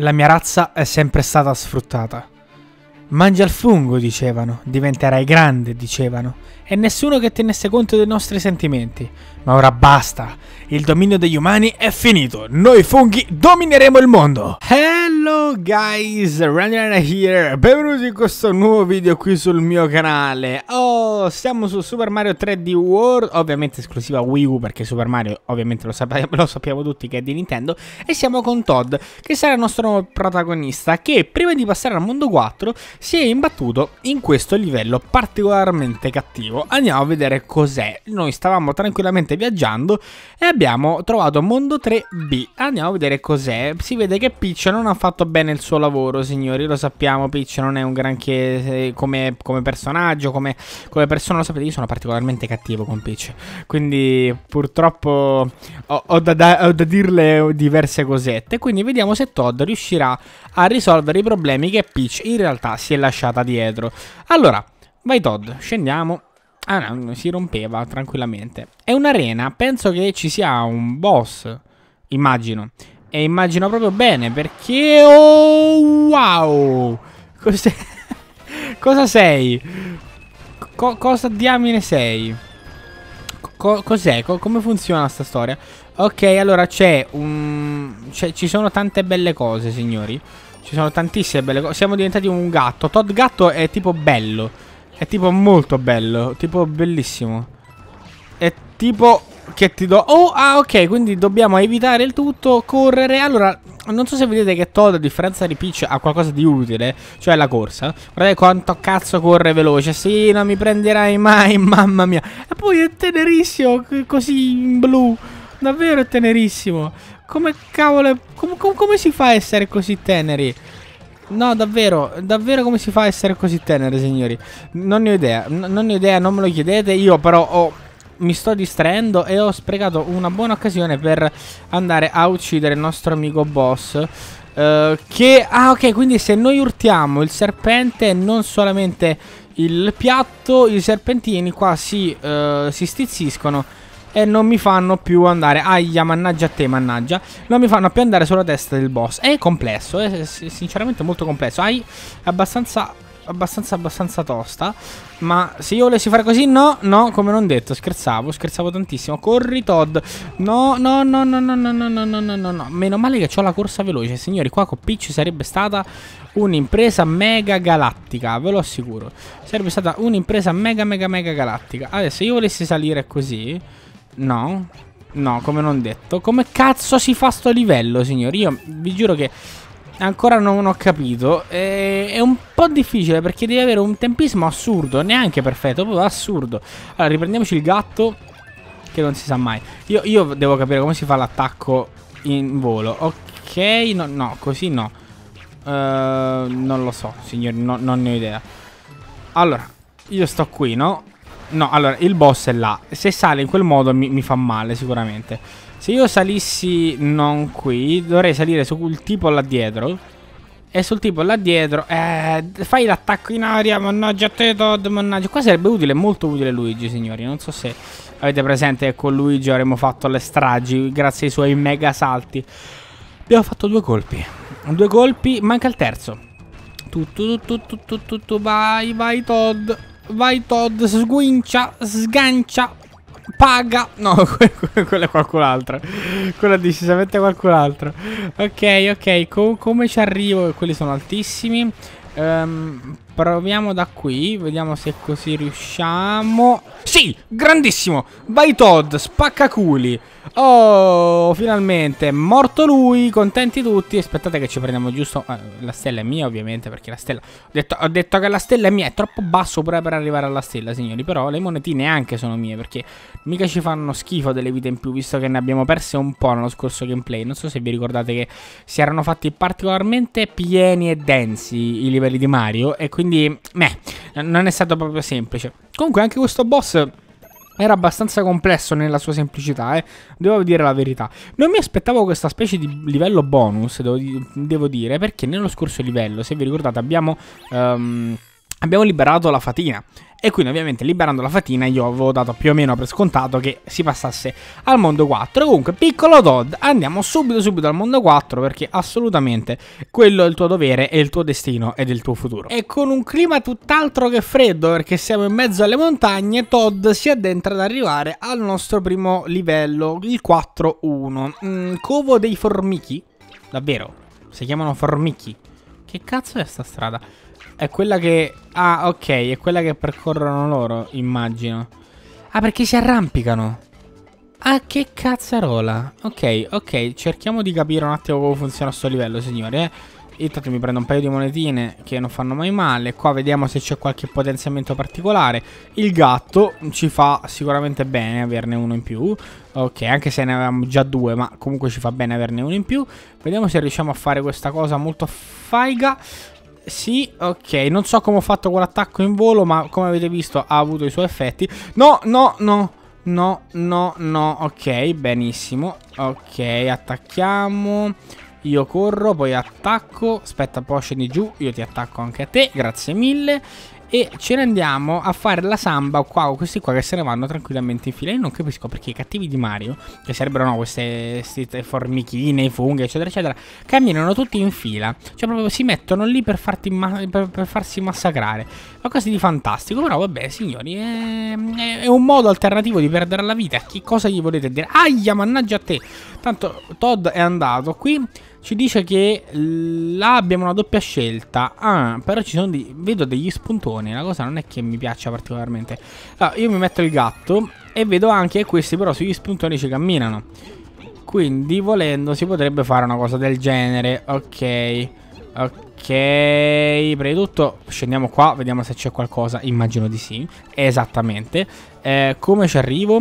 La mia razza è sempre stata sfruttata. Mangia il fungo, dicevano. Diventerai grande, dicevano e nessuno che tenesse conto dei nostri sentimenti. Ma ora basta! Il dominio degli umani è finito! Noi funghi domineremo il mondo! Hello guys, Ranjana here! Benvenuti in questo nuovo video qui sul mio canale! Oh, siamo su Super Mario 3D World, ovviamente esclusiva Wii U perché Super Mario ovviamente lo, sap lo sappiamo tutti che è di Nintendo e siamo con Todd che sarà il nostro nuovo protagonista che prima di passare al mondo 4 si è imbattuto in questo livello particolarmente cattivo gioco. Andiamo a vedere cos'è. Noi stavamo tranquillamente viaggiando e abbiamo trovato Mondo 3B. Andiamo a vedere cos'è. Si vede che Peach non ha fatto bene il suo lavoro, signori. Lo sappiamo, Peach non è un granché eh, come, come personaggio, come, come, persona. Lo sapete, io sono particolarmente cattivo con Peach. Quindi purtroppo ho, ho, da, da, ho da dirle diverse cosette. Quindi vediamo se Todd riuscirà a risolvere i problemi che Peach in realtà si è lasciata dietro. Allora, vai Todd, scendiamo Ah no, si rompeva tranquillamente. È un'arena, penso che ci sia un boss, immagino. E immagino proprio bene perché... Oh, wow! Cos'è? cosa sei? Co cosa diamine sei? Co cos'è? Co come funziona sta storia? Ok, allora c'è un... ci sono tante belle cose, signori. Ci sono tantissime belle cose. Siamo diventati un gatto. Todd Gatto è tipo bello. È tipo molto bello, tipo bellissimo. È tipo che ti do... Oh, ah, ok, quindi dobbiamo evitare il tutto, correre. Allora, non so se vedete che Todd, a differenza di Peach, ha qualcosa di utile, cioè la corsa. Guardate quanto cazzo corre veloce. Sì, non mi prenderai mai, mamma mia. E poi è tenerissimo, così in blu. Davvero è tenerissimo. Come cavolo... Com com come si fa a essere così teneri? No, davvero, davvero come si fa a essere così tenere, signori? Non ne ho idea, non ne ho idea, non me lo chiedete. Io però ho, mi sto distraendo e ho sprecato una buona occasione per andare a uccidere il nostro amico boss. Eh, che... Ah, ok, quindi se noi urtiamo il serpente non solamente il piatto, i serpentini qua si, eh, si stizziscono e non mi fanno più andare aia mannaggia a te mannaggia non mi fanno più andare sulla testa del boss è complesso è sinceramente molto complesso hai abbastanza abbastanza abbastanza tosta ma se io volessi fare così no no come non detto scherzavo scherzavo tantissimo corri Todd no no no no no no no no no no no meno male che ho la corsa veloce signori qua con Peach sarebbe stata un'impresa mega galattica ve lo assicuro sarebbe stata un'impresa mega mega mega galattica adesso se io volessi salire così No. No, come non detto. Come cazzo si fa sto livello, signori? Io vi giuro che ancora non ho capito. E... È un po' difficile perché devi avere un tempismo assurdo. Neanche perfetto, proprio assurdo. Allora, riprendiamoci il gatto. Che non si sa mai. Io, io devo capire come si fa l'attacco in volo. Ok, no, no così no. Uh, non lo so, signori, no, non ne ho idea. Allora, io sto qui, no? No, allora, il boss è là. Se sale in quel modo mi, mi fa male sicuramente. Se io salissi non qui, dovrei salire sul tipo là dietro. E sul tipo là dietro, eh, fai l'attacco in aria, mannaggia te Todd, mannaggia. Qua sarebbe utile, molto utile Luigi, signori. Non so se avete presente che con Luigi avremmo fatto le stragi grazie ai suoi mega salti. Abbiamo fatto due colpi. Due colpi, manca il terzo. Tutto, tutto, tutto, tutto, vai, vai Todd. Vai Todd, sguincia, sgancia, paga. No, quella è qualcun altro. Quella decisamente è qualcun altro. Ok, ok, Co come ci arrivo? Quelli sono altissimi. Um, Proviamo da qui, vediamo se così riusciamo. Sì, grandissimo! Vai Todd, spaccaculi! Oh, finalmente, morto lui, contenti tutti. Aspettate che ci prendiamo giusto... Eh, la stella è mia ovviamente, perché la stella... Ho detto, ho detto, che la stella è mia, è troppo basso pure per arrivare alla stella, signori. Però le monetine anche sono mie, perché mica ci fanno schifo delle vite in più, visto che ne abbiamo perse un po' nello scorso gameplay. Non so se vi ricordate che si erano fatti particolarmente pieni e densi i livelli di Mario, e quindi quindi, meh, non è stato proprio semplice. Comunque anche questo boss era abbastanza complesso nella sua semplicità, eh. Devo dire la verità. Non mi aspettavo questa specie di livello bonus, devo, devo dire, perché nello scorso livello, se vi ricordate, abbiamo... Um, abbiamo liberato la fatina e quindi ovviamente liberando la fatina io avevo dato più o meno per scontato che si passasse al mondo 4. Comunque, piccolo Todd, andiamo subito subito al mondo 4 perché assolutamente quello è il tuo dovere, è il tuo destino ed è il tuo futuro. E con un clima tutt'altro che freddo perché siamo in mezzo alle montagne, Todd si addentra ad arrivare al nostro primo livello, il 4-1. Mm, covo dei formichi? Davvero? Si chiamano formichi? Che cazzo è sta strada? È quella che... Ah, ok, è quella che percorrono loro, immagino. Ah, perché si arrampicano. Ah, che cazzarola. Ok, ok, cerchiamo di capire un attimo come funziona questo livello, signori, eh. intanto mi prendo un paio di monetine che non fanno mai male. Qua vediamo se c'è qualche potenziamento particolare. Il gatto ci fa sicuramente bene averne uno in più. Ok, anche se ne avevamo già due, ma comunque ci fa bene averne uno in più. Vediamo se riusciamo a fare questa cosa molto faiga. Sì, ok, non so come ho fatto quell'attacco in volo, ma come avete visto ha avuto i suoi effetti. No, no, no, no, no, no, ok, benissimo. Ok, attacchiamo. Io corro, poi attacco. Aspetta, poi scendi giù, io ti attacco anche a te, grazie mille. E ce ne andiamo a fare la samba qua, o questi qua che se ne vanno tranquillamente in fila. Io non capisco perché i cattivi di Mario, che sarebbero no, queste, queste formichine, i funghi, eccetera, eccetera, camminano tutti in fila. Cioè proprio si mettono lì per, ma per, per farsi massacrare. Ma cosa di fantastico, però vabbè signori, è, è, è un modo alternativo di perdere la vita. Che cosa gli volete dire? Aia, mannaggia a te! Tanto Todd è andato qui. Ci dice che là abbiamo una doppia scelta. Ah, però ci sono dei, vedo degli spuntoni. La cosa non è che mi piaccia particolarmente. Allora, ah, io mi metto il gatto e vedo anche che questi però sugli spuntoni ci camminano. Quindi volendo si potrebbe fare una cosa del genere. Ok. Ok, prima di tutto scendiamo qua, vediamo se c'è qualcosa, immagino di sì, esattamente. Eh, come ci arrivo?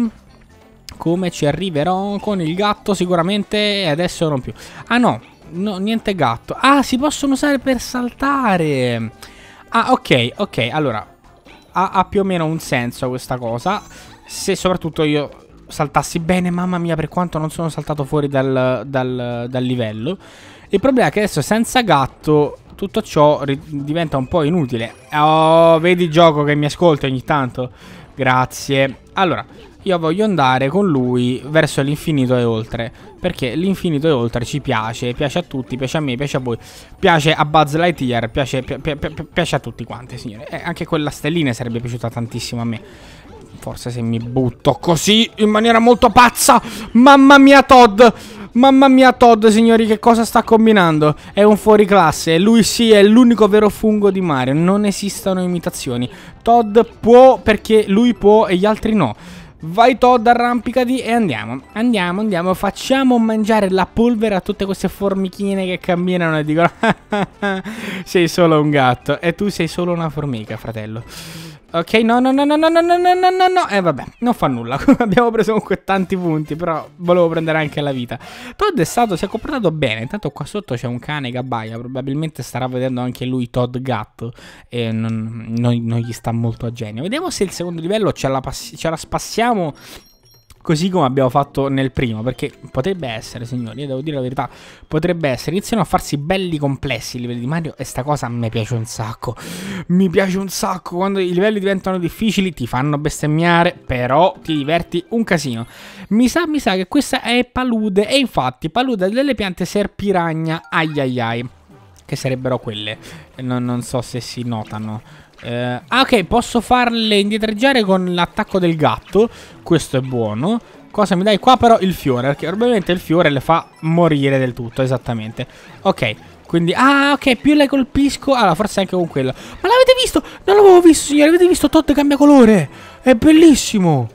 come ci arriverò con il gatto sicuramente adesso non più. Ah no, no niente gatto. Ah, si possono usare per saltare. Ah, ok, ok, allora ha, ha più o meno un senso questa cosa. Se soprattutto io saltassi bene, mamma mia, per quanto non sono saltato fuori dal, dal, dal livello. Il problema è che adesso senza gatto tutto ciò diventa un po' inutile. Oh, vedi il gioco che mi ascolta ogni tanto. Grazie. Allora, io voglio andare con lui verso l'infinito e oltre. Perché l'infinito e oltre ci piace, piace a tutti, piace a me, piace a voi, piace a Buzz Lightyear, piace, pi pi pi piace a tutti quanti, signore. Eh, anche quella stellina sarebbe piaciuta tantissimo a me. Forse se mi butto così, in maniera molto pazza. Mamma mia, Todd! Mamma mia Todd, signori, che cosa sta combinando? È un fuoriclasse, lui sì è l'unico vero fungo di Mario, non esistono imitazioni. Todd può perché lui può e gli altri no. Vai Todd, arrampicati e andiamo. Andiamo, andiamo. Facciamo mangiare la polvere a tutte queste formichine che camminano e dicono ah, ah, ah, sei solo un gatto. E tu sei solo una formica, fratello. Ok, no, no, no, no, no, no, no, no, no, no, E eh, vabbè, non fa nulla. Abbiamo preso comunque tanti punti, però volevo prendere anche la vita. Todd è stato, si è comportato bene. Intanto qua sotto c'è un cane che abbaia. Probabilmente starà vedendo anche lui Todd Gatto. E non, non, non, gli sta molto a genio. Vediamo se il secondo livello ce la, ce la spassiamo Così come abbiamo fatto nel primo, perché potrebbe essere, signori, io eh, devo dire la verità, potrebbe essere. Iniziano a farsi belli complessi i livelli di Mario e sta cosa a me piace un sacco. Mi piace un sacco, quando i livelli diventano difficili ti fanno bestemmiare, però ti diverti un casino. Mi sa, mi sa che questa è palude, e infatti palude delle piante serpiragna, ai ai ai, che sarebbero quelle. non, non so se si notano. Eh, ah, ok, posso farle indietreggiare con l'attacco del gatto. Questo è buono. Cosa mi dai qua però? Il fiore, perché probabilmente il fiore le fa morire del tutto, esattamente. Ok, quindi... Ah, ok, più le colpisco... Allora, forse anche con quello. Ma l'avete visto? Non l'avevo visto, signore. Avete visto Todd cambia colore? È bellissimo!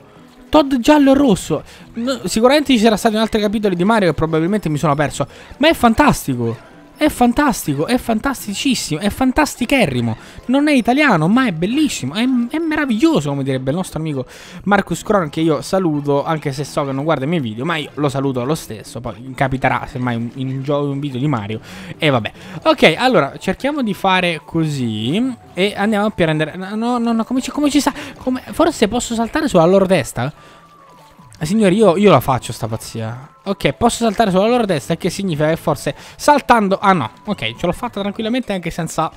Todd giallo e rosso. No, sicuramente ci sarà stato in altri capitoli di Mario che probabilmente mi sono perso. Ma è fantastico! È fantastico, è fantasticissimo, è fantasticherrimo. Non è italiano, ma è bellissimo, è, è meraviglioso, come direbbe il nostro amico Marcus Cron, che io saluto, anche se so che non guarda i miei video, ma io lo saluto lo stesso. Poi capiterà semmai un, in gioco un video di Mario. E vabbè. Ok, allora, cerchiamo di fare così. E andiamo a prendere... No, no, no, come ci, come ci sa... Come... Forse posso saltare sulla loro testa? Eh, signori, io, io, la faccio sta pazzia. Ok, posso saltare sulla loro destra, che significa che forse saltando... Ah no, ok, ce l'ho fatta tranquillamente anche senza,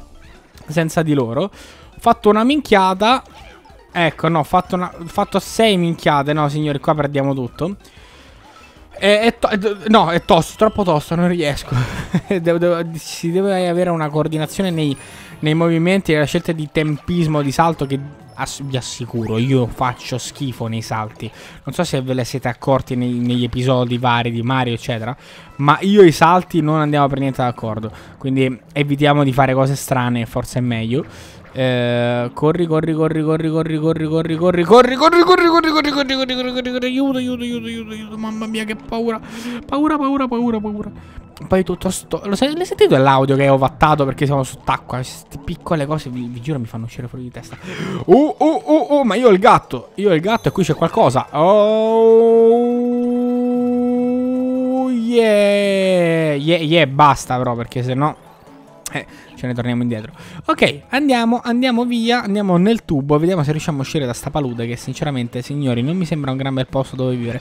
senza di loro. Ho fatto una minchiata. Ecco, no, ho fatto, una, ho fatto sei minchiate. No, signori, qua perdiamo tutto. È, è no, è tosto, troppo tosto, non riesco. devo, devo, si deve avere una coordinazione nei, nei movimenti e la scelta di tempismo di salto che ass vi assicuro io faccio schifo nei salti. Non so se ve le siete accorti nei, negli episodi vari di Mario eccetera, ma io i salti non andiamo per niente d'accordo. Quindi evitiamo di fare cose strane, forse è meglio corri, corri, corri, corri, corri, corri, corri, corri, corri, corri, corri, corri, corri, corri, corri, corri, corri, corri, aiuto, aiuto, aiuto, aiuto, aiuto, mamma mia che paura, paura, paura, paura, paura. Poi tutto sto... Lo sai, l'hai sentito l'audio che ho vattato perché siamo sott'acqua? Queste piccole cose, vi, vi giuro, mi fanno uscire fuori di testa. Oh, oh, oh, oh, ma io ho il gatto, io ho il gatto e qui c'è qualcosa. Oh, yeah, yeah, yeah, basta però perché sennò... Eh ce ne torniamo indietro. Ok, andiamo, andiamo via, andiamo nel tubo, vediamo se riusciamo a uscire da sta palude che sinceramente, signori, non mi sembra un gran bel posto dove vivere.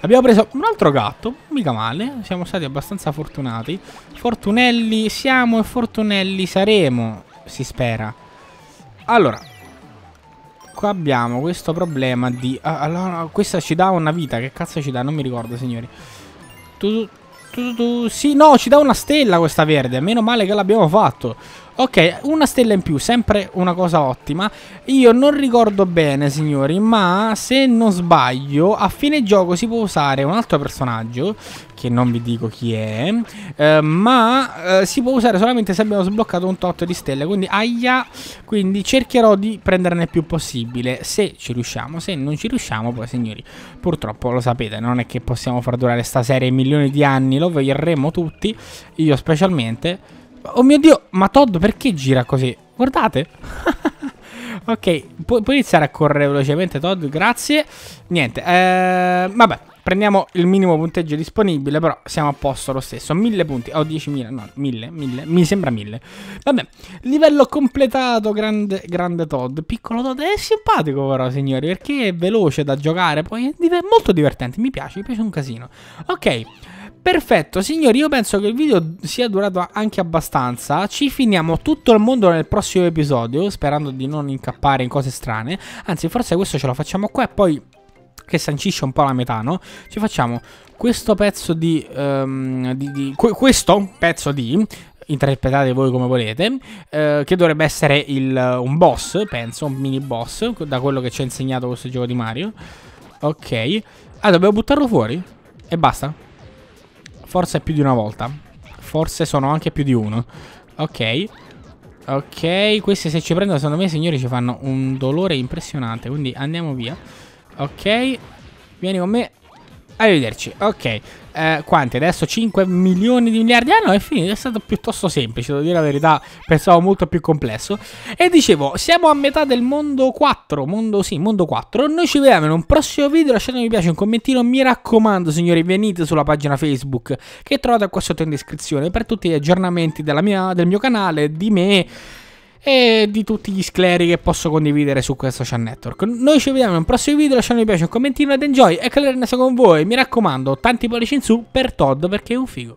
Abbiamo preso un altro gatto, mica male, siamo stati abbastanza fortunati. Fortunelli siamo e fortunelli saremo, si spera. Allora, qua abbiamo questo problema di... Ah, allora, questa ci dà una vita, che cazzo ci dà? Non mi ricordo, signori. Tu, sì, no, ci dà una stella questa verde. Meno male che l'abbiamo fatto. Ok, una stella in più, sempre una cosa ottima. Io non ricordo bene, signori, ma se non sbaglio, a fine gioco si può usare un altro personaggio, che non vi dico chi è, eh, ma eh, si può usare solamente se abbiamo sbloccato un tot di stelle, quindi aia, quindi cercherò di prenderne il più possibile, se ci riusciamo, se non ci riusciamo, poi signori, purtroppo lo sapete, non è che possiamo far durare sta serie milioni di anni, lo verremo tutti, io specialmente Oh mio Dio, ma Todd perché gira così? Guardate. ok, Pu puoi iniziare a correre velocemente Todd, grazie. Niente, eh, vabbè, prendiamo il minimo punteggio disponibile, però siamo a posto lo stesso. 1000 punti, o oh, 10.000, no, 1000, 1000, mi sembra 1000. Vabbè, livello completato, grande, grande Todd. Piccolo Todd è simpatico però, signori, perché è veloce da giocare, poi è molto divertente, mi piace, mi piace un casino. Ok, Perfetto, signori, io penso che il video sia durato anche abbastanza. Ci finiamo tutto il mondo nel prossimo episodio, sperando di non incappare in cose strane. Anzi, forse questo ce lo facciamo qua e poi che sancisce un po' la metà, no? Ci facciamo questo pezzo di... Um, di, di questo pezzo di... Interpretate voi come volete, eh, che dovrebbe essere il, un boss, penso, un mini boss, da quello che ci ha insegnato questo gioco di Mario. Ok. Ah, dobbiamo buttarlo fuori? E basta? Forse più di una volta. Forse sono anche più di uno. Ok. Ok, questi se ci prendono, secondo me, signori, ci fanno un dolore impressionante. Quindi andiamo via. Ok. Vieni con me. Arrivederci, ok. Eh, quanti adesso? 5 milioni di miliardi? Ah no, è finito, è stato piuttosto semplice, devo dire la verità, pensavo molto più complesso. E dicevo, siamo a metà del mondo 4, mondo sì, mondo 4. Noi ci vediamo in un prossimo video, lasciate un mi piace, un commentino, mi raccomando signori, venite sulla pagina Facebook che trovate qua sotto in descrizione per tutti gli aggiornamenti mia, del mio canale, di me e di tutti gli scleri che posso condividere su questo social network. Noi ci vediamo nel prossimo video, lasciate un mi piace, un commentino ed enjoy e Clarence con voi, mi raccomando, tanti pollici in su per Todd perché è un figo.